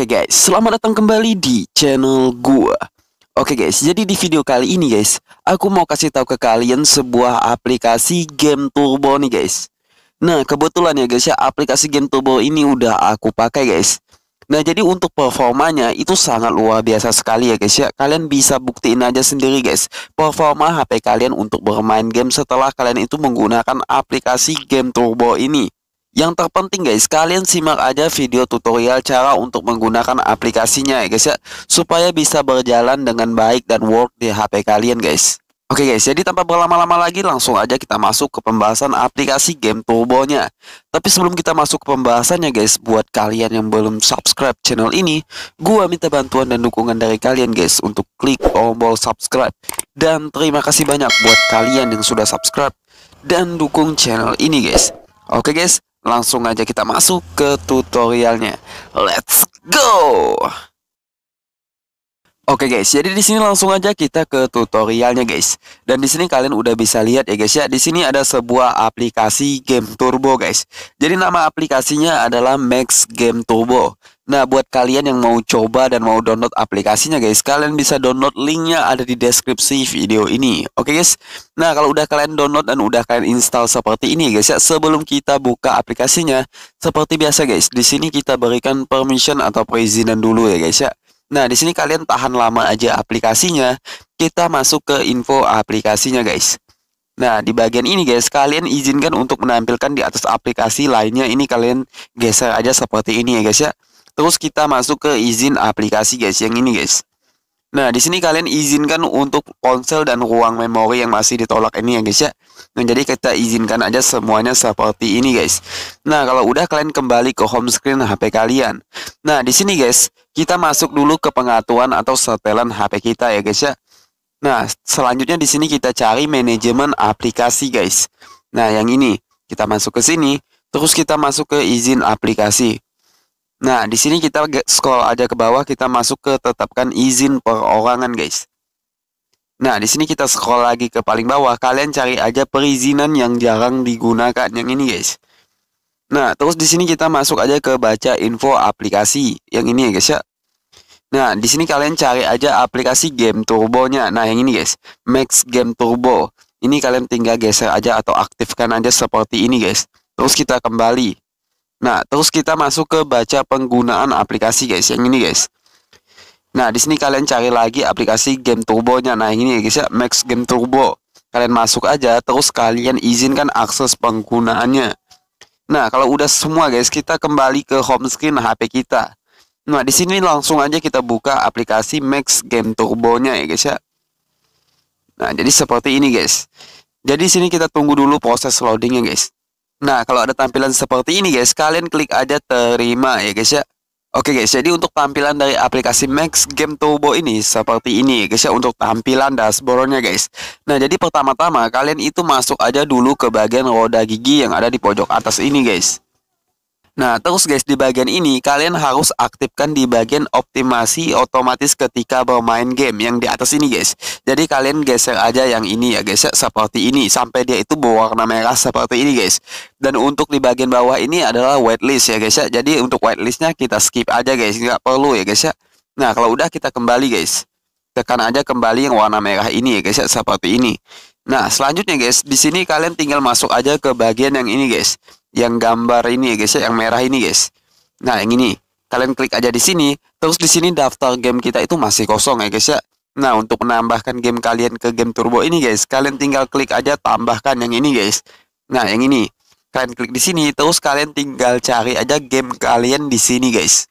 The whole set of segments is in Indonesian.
Oke okay guys, selamat datang kembali di channel gua. Oke okay guys, jadi di video kali ini guys, aku mau kasih tahu ke kalian sebuah aplikasi game turbo nih guys. Nah, kebetulan ya guys ya, aplikasi game turbo ini udah aku pakai guys. Nah, jadi untuk performanya itu sangat luar biasa sekali ya guys ya. Kalian bisa buktiin aja sendiri guys, performa HP kalian untuk bermain game setelah kalian itu menggunakan aplikasi game turbo ini. Yang terpenting guys, kalian simak aja video tutorial cara untuk menggunakan aplikasinya ya guys ya, supaya bisa berjalan dengan baik dan work di HP kalian guys. Oke guys, jadi tanpa berlama-lama lagi langsung aja kita masuk ke pembahasan aplikasi game turbonya. Tapi sebelum kita masuk ke pembahasannya guys, buat kalian yang belum subscribe channel ini, gua minta bantuan dan dukungan dari kalian guys untuk klik tombol subscribe. Dan terima kasih banyak buat kalian yang sudah subscribe dan dukung channel ini guys. Oke guys, langsung aja kita masuk ke tutorialnya. Let's go! Oke okay guys, jadi di sini langsung aja kita ke tutorialnya guys. Dan di sini kalian udah bisa lihat ya guys ya, di sini ada sebuah aplikasi game turbo guys. Jadi nama aplikasinya adalah Max Game Turbo. Nah, buat kalian yang mau coba dan mau download aplikasinya guys, kalian bisa download linknya ada di deskripsi video ini. Oke okay, guys, nah kalau udah kalian download dan udah kalian install seperti ini guys ya, sebelum kita buka aplikasinya, seperti biasa guys, di sini kita berikan permission atau perizinan dulu ya guys ya. Nah, di sini kalian tahan lama aja aplikasinya, kita masuk ke info aplikasinya guys. Nah, di bagian ini guys, kalian izinkan untuk menampilkan di atas aplikasi lainnya ini kalian geser aja seperti ini ya guys ya. Terus kita masuk ke izin aplikasi guys, yang ini guys. Nah, di sini kalian izinkan untuk ponsel dan ruang memori yang masih ditolak ini ya guys ya. Nah, jadi kita izinkan aja semuanya seperti ini guys. Nah, kalau udah kalian kembali ke home screen HP kalian. Nah, di sini guys, kita masuk dulu ke pengaturan atau setelan HP kita ya guys ya. Nah, selanjutnya di sini kita cari manajemen aplikasi guys. Nah, yang ini kita masuk ke sini, terus kita masuk ke izin aplikasi. Nah, di sini kita scroll aja ke bawah, kita masuk ke tetapkan izin perorangan, guys. Nah, di sini kita scroll lagi ke paling bawah, kalian cari aja perizinan yang jarang digunakan, yang ini, guys. Nah, terus di sini kita masuk aja ke baca info aplikasi, yang ini ya, guys ya. Nah, di sini kalian cari aja aplikasi game turbonya. Nah, yang ini, guys. Max Game Turbo. Ini kalian tinggal geser aja atau aktifkan aja seperti ini, guys. Terus kita kembali. Nah, terus kita masuk ke baca penggunaan aplikasi guys, yang ini guys. Nah, di sini kalian cari lagi aplikasi game turbo-nya. Nah, ini ya guys ya, Max Game Turbo. Kalian masuk aja, terus kalian izinkan akses penggunaannya. Nah, kalau udah semua guys, kita kembali ke home screen HP kita. Nah, di sini langsung aja kita buka aplikasi Max Game Turbo-nya, ya guys ya. Nah, jadi seperti ini guys. Jadi sini kita tunggu dulu proses loadingnya guys. Nah, kalau ada tampilan seperti ini guys, kalian klik aja terima ya guys ya. Oke guys, jadi untuk tampilan dari aplikasi Max Game Turbo ini seperti ini ya guys ya untuk tampilan dashboardnya guys. Nah jadi pertama-tama kalian itu masuk aja dulu ke bagian roda gigi yang ada di pojok atas ini guys. Nah, terus guys di bagian ini kalian harus aktifkan di bagian optimasi otomatis ketika bermain game yang di atas ini guys. Jadi kalian geser aja yang ini ya guys ya, seperti ini sampai dia itu berwarna merah seperti ini guys. Dan untuk di bagian bawah ini adalah whitelist ya guys ya. Jadi untuk whitelistnya kita skip aja guys, nggak perlu ya guys ya. Nah, kalau udah kita kembali guys. Tekan aja kembali yang warna merah ini ya guys ya, seperti ini. Nah, selanjutnya guys, di sini kalian tinggal masuk aja ke bagian yang ini guys yang gambar ini ya guys ya, yang merah ini guys. Nah, yang ini. Kalian klik aja di sini, terus di sini daftar game kita itu masih kosong ya guys ya. Nah, untuk menambahkan game kalian ke game turbo ini guys, kalian tinggal klik aja tambahkan yang ini guys. Nah, yang ini. Kalian klik di sini, terus kalian tinggal cari aja game kalian di sini guys.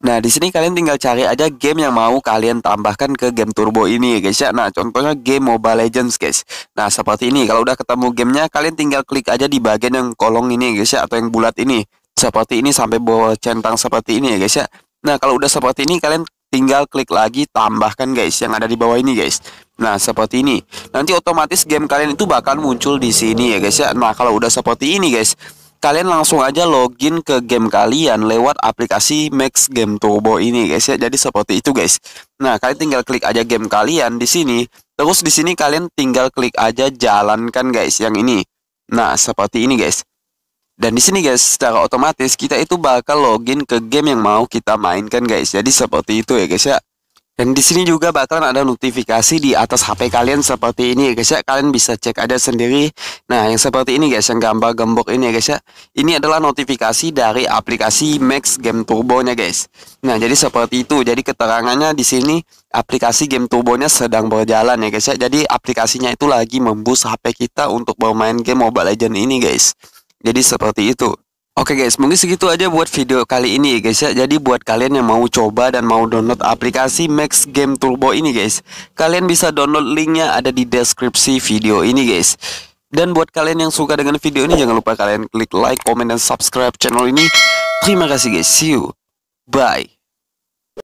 Nah, di sini kalian tinggal cari aja game yang mau kalian tambahkan ke game turbo ini ya guys ya. Nah, contohnya game Mobile Legends guys. Nah, seperti ini. Kalau udah ketemu gamenya, kalian tinggal klik aja di bagian yang kolong ini ya guys ya. Atau yang bulat ini. Seperti ini sampai bawah centang seperti ini ya guys ya. Nah, kalau udah seperti ini, kalian tinggal klik lagi tambahkan guys yang ada di bawah ini guys. Nah, seperti ini. Nanti otomatis game kalian itu bakal muncul di sini ya guys ya. Nah, kalau udah seperti ini guys, kalian langsung aja login ke game kalian lewat aplikasi Max Game Turbo ini guys ya. Jadi seperti itu guys. Nah, kalian tinggal klik aja game kalian di sini. Terus di sini kalian tinggal klik aja jalankan guys yang ini. Nah, seperti ini guys. Dan di sini guys, secara otomatis kita itu bakal login ke game yang mau kita mainkan guys. Jadi seperti itu ya guys ya. Dan di sini juga bakalan ada notifikasi di atas HP kalian seperti ini ya guys ya. Kalian bisa cek ada sendiri. Nah, yang seperti ini guys, yang gambar gembok ini ya guys ya. Ini adalah notifikasi dari aplikasi Max Game Turbo nya, guys. Nah, jadi seperti itu. Jadi keterangannya di sini aplikasi game Turbo-nya sedang berjalan ya guys ya. Jadi aplikasinya itu lagi membus HP kita untuk bermain game Mobile Legend ini guys. Jadi seperti itu. Oke guys, mungkin segitu aja buat video kali ini ya guys ya. Jadi buat kalian yang mau coba dan mau download aplikasi Max Game Turbo ini guys, kalian bisa download linknya ada di deskripsi video ini guys. Dan buat kalian yang suka dengan video ini jangan lupa kalian klik like, komen, dan subscribe channel ini. Terima kasih guys, see you, bye.